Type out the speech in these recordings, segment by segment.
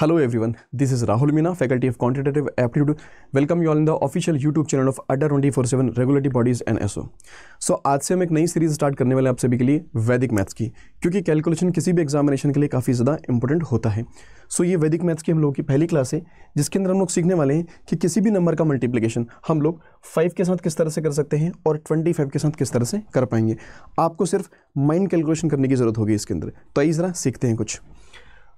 Hello everyone, this is Rahul Meena, Faculty of Quantitative Aptitude. Welcome you all in the official YouTube channel of Adda 24/7 Regulatory Bodies and SO. So so, आज से हम एक नई series start करने वाले आप सभी के लिए वैदिक मैथ्स की क्योंकि कैलकुलेशन किसी भी एग्जामिनेशन के लिए काफ़ी ज़्यादा इंपॉर्टेंट होता है सो so, ये वैदिक मैथ्स की हम लोगों की पहली क्लास है जिसके अंदर हम लोग सीखने वाले हैं कि किसी भी नंबर का मल्टीप्लीकेशन हम लोग फाइव के साथ किस तरह से कर सकते हैं और ट्वेंटी फाइव के साथ किस तरह से कर पाएंगे आपको सिर्फ माइंड कैलकुलेशन करने की ज़रूरत होगी इसके अंदर तो आई जरा सीखते हैं कुछ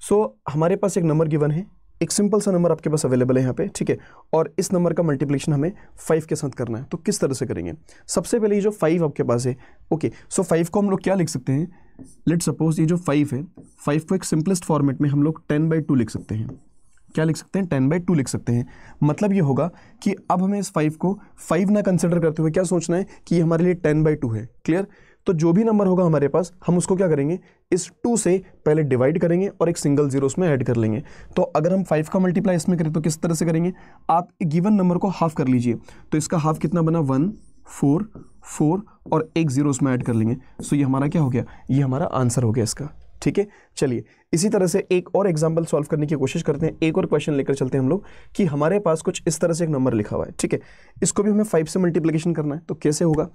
सो so, हमारे पास एक नंबर गिवन है एक सिंपल सा नंबर आपके पास अवेलेबल है यहाँ पे ठीक है और इस नंबर का मल्टीप्लिकेशन हमें फाइव के साथ करना है तो किस तरह से करेंगे सबसे पहले ये जो फाइव आपके पास है ओके सो फाइव को हम लोग क्या लिख सकते हैं लेट सपोज ये जो फाइव है फाइव को एक सिंपलेस्ट फॉर्मेट में हम लोग टेन बाई टू लिख सकते हैं क्या लिख सकते हैं टेन बाई टू लिख सकते हैं मतलब ये होगा कि अब हमें इस फाइव को फाइव ना कंसिडर करते हुए क्या सोचना है कि ये हमारे लिए टेन बाई टू है क्लियर तो जो भी नंबर होगा हमारे पास हम उसको क्या करेंगे इस टू से पहले डिवाइड करेंगे और एक सिंगल जीरो उसमें ऐड कर लेंगे तो अगर हम फाइव का मल्टीप्लाई इसमें करें तो किस तरह से करेंगे आप गिवन नंबर को हाफ कर लीजिए तो इसका हाफ कितना बना वन फोर फोर और एक जीरो उसमें ऐड कर लेंगे सो ये हमारा क्या हो गया ये हमारा आंसर हो गया इसका ठीक है चलिए इसी तरह से एक और एग्जाम्पल सॉल्व करने की कोशिश करते हैं एक और क्वेश्चन लेकर चलते हैं हम लोग कि हमारे पास कुछ इस तरह से एक नंबर लिखा हुआ है ठीक है इसको भी हमें फाइव से मल्टीप्लीकेशन करना है तो कैसे होगा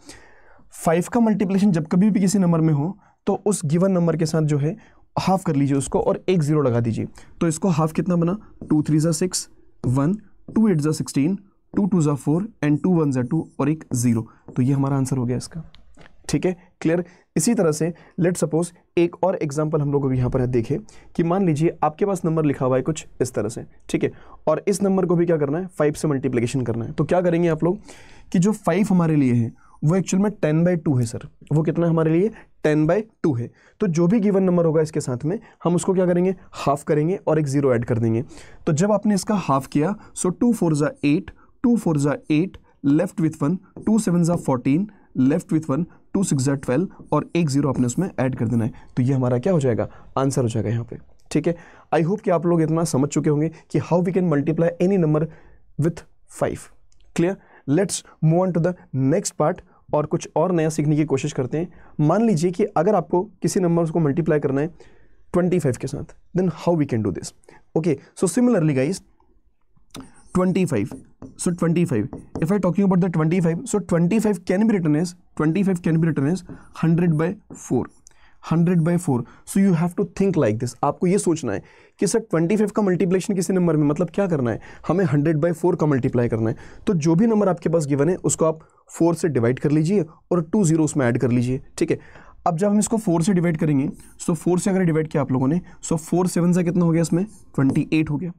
फाइव का मल्टीप्लिकेशन जब कभी भी किसी नंबर में हो तो उस गिवन नंबर के साथ जो है हाफ कर लीजिए उसको और एक जीरो लगा दीजिए तो इसको हाफ कितना बना टू थ्री ज़ा सिक्स वन टू एट ज़ा सिक्सटीन टू टू ज़ा फोर एंड टू वन ज़ा टू और एक ज़ीरो तो ये हमारा आंसर हो गया इसका ठीक है क्लियर इसी तरह से लेट सपोज एक और एग्जाम्पल हम लोग अभी यहाँ पर है देखें कि मान लीजिए आपके पास नंबर लिखा हुआ है कुछ इस तरह से ठीक है और इस नंबर को भी क्या करना है फाइव से मल्टीप्लीकेशन करना है तो क्या करेंगे आप लोग कि जो फाइव हमारे लिए है वो एक्चुअल में टेन बाई टू है सर वो कितना हमारे लिए टेन बाई टू है तो जो भी गिवन नंबर होगा इसके साथ में हम उसको क्या करेंगे हाफ करेंगे और एक ज़ीरो ऐड कर देंगे तो जब आपने इसका हाफ किया सो टू फोर ज़ा एट टू फोर ज़ा eight left with one two seven ज़ा fourteen left with one two six ज़ा ट्वेल्व और एक ज़ीरो आपने उसमें ऐड कर देना है तो ये हमारा क्या हो जाएगा आंसर हो जाएगा यहाँ पे ठीक है आई होप कि आप लोग इतना समझ चुके होंगे कि how we can multiply any number with five clear let's move on to the next part और कुछ और नया सीखने की कोशिश करते हैं मान लीजिए कि अगर आपको किसी नंबर को मल्टीप्लाई करना है ट्वेंटी फाइव के साथ then how we can do this okay so similarly guys twenty five so twenty five if I talking about the twenty five so twenty five can भी return is twenty five can भी return is hundred by four hundred by four so you have to think like this आपको ये सोचना है कि sir twenty five का multiplication किसी नंबर में मतलब क्या करना है हमें हंड्रेड बाई फोर का मल्टीप्लाई करना है तो जो भी नंबर आपके पास गिवन है उसको आप फोर से डिवाइड कर लीजिए और टू जीरो उसमें ऐड कर लीजिए ठीक है अब जब हम इसको फोर से डिवाइड करेंगे सो फोर से अगर डिवाइड किया आप लोगों ने सो फोर सेवन सा कितना हो गया इसमें ट्वेंटी एट हो गया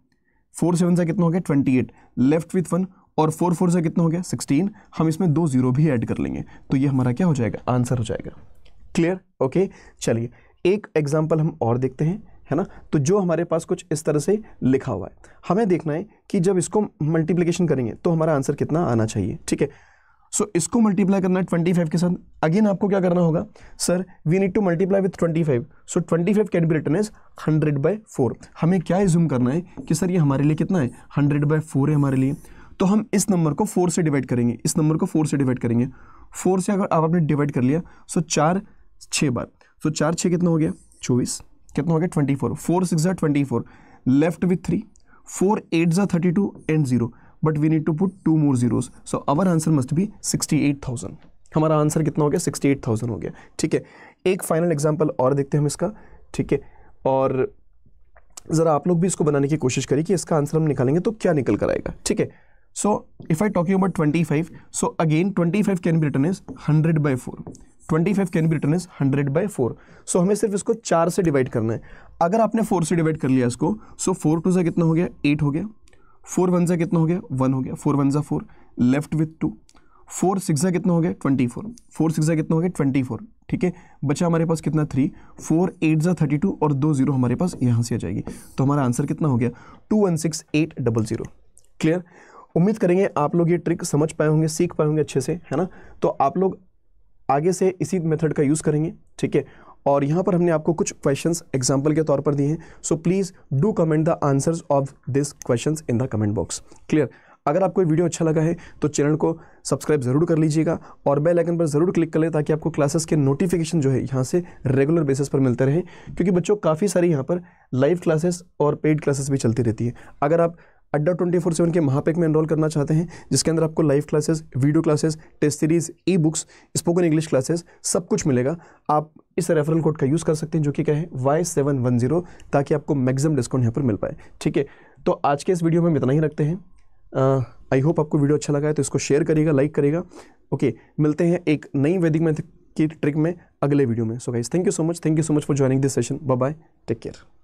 फोर सेवन सा कितना हो गया twenty eight left with one और फोर फोर सा कितना हो गया सिक्सटीन हम इसमें दो जीरो भी ऐड कर लेंगे तो ये हमारा क्या हो जाएगा आंसर हो जाएगा क्लियर ओके चलिए एक एग्जाम्पल हम और देखते हैं है ना तो जो हमारे पास कुछ इस तरह से लिखा हुआ है हमें देखना है कि जब इसको मल्टीप्लीकेशन करेंगे तो हमारा आंसर कितना आना चाहिए ठीक है सो so, इसको मल्टीप्लाई करना है ट्वेंटी फाइव के साथ अगेन आपको क्या करना होगा sir we need to multiply with twenty five so twenty five can be return is hundred by four हमें क्या जूम करना है कि सर ये हमारे लिए कितना है हंड्रेड बाई फोर है हमारे लिए तो हम इस नंबर को फोर से डिवाइड करेंगे इस नंबर को फोर से डिवाइड करेंगे फोर से अगर आप आपने डिवाइड कर लिया सो so चार छः बार सो चार छः कितना हो गया चौबीस कितना हो गया ट्वेंटी फोर फोर सिक्स जै twenty four left with three four eight ज़ा thirty two and zero but we need to put two more zeros so our answer must be sixty eight thousand हमारा answer कितना हो गया sixty eight thousand हो गया ठीक है एक फाइनल एग्जाम्पल और देखते हैं हम इसका ठीक है और ज़रा आप लोग भी इसको बनाने की कोशिश करिए कि इसका आंसर हम निकालेंगे तो क्या निकल कर आएगा ठीक है so if I talking about twenty five so again twenty five can be return is hundred by four twenty five can be return is hundred by four so हमें सिर्फ इसको चार से डिवाइड करना है अगर आपने फोर से डिवाइड कर लिया इसको सो फोर टू सा कितना हो गया एट हो गया फोर वन सा कितना हो गया वन हो गया फोर वन सा four left with two four six सा कितना हो गया ट्वेंटी फोर फोर सिक्स सा कितना हो गया ट्वेंटी फोर ठीक है बचा हमारे पास कितना थ्री फोर एट ज़ा थर्टी टू और दो जीरो हमारे पास यहाँ से आ जाएगी तो हमारा आंसर कितना हो गया two one six eight double zero clear उम्मीद करेंगे आप लोग ये ट्रिक समझ पाए होंगे सीख पाए होंगे अच्छे से है ना तो आप लोग आगे से इसी मेथड का यूज़ करेंगे ठीक है और यहाँ पर हमने आपको कुछ क्वेश्चन एग्जाम्पल के तौर पर दिए हैं so please do comment the answers of this question in the comment box clear अगर आपको वीडियो अच्छा लगा है तो चैनल को सब्सक्राइब ज़रूर कर लीजिएगा और बेल आइकन पर ज़रूर क्लिक कर लें ताकि आपको क्लासेस के नोटिफिकेशन जो है यहाँ से रेगुलर बेसिस पर मिलते रहें क्योंकि बच्चों काफ़ी सारी यहाँ पर लाइव क्लासेस और पेड क्लासेस भी चलती रहती है अगर आप अड्डा ट्वेंटी फोर सेवन के महापैक में एनरोल करना चाहते हैं जिसके अंदर आपको live classes video classes test series e books spoken English classes सब कुछ मिलेगा आप इस रेफरल कोड का यूज़ कर सकते हैं जो कि क्या है वाई सेवन वन जीरो ताकि आपको मैक्सिमम डिस्काउंट यहाँ पर मिल पाए ठीक है तो आज के इस वीडियो में हम इतना ही रखते हैं आई होप आपको वीडियो अच्छा लगा है तो इसको शेयर करिएगा लाइक करिएगा ओके मिलते हैं एक नई वैदिक मैथ की ट्रिक में अगले वीडियो में so guys thank you so much thank you so much for joining this session bye bye take care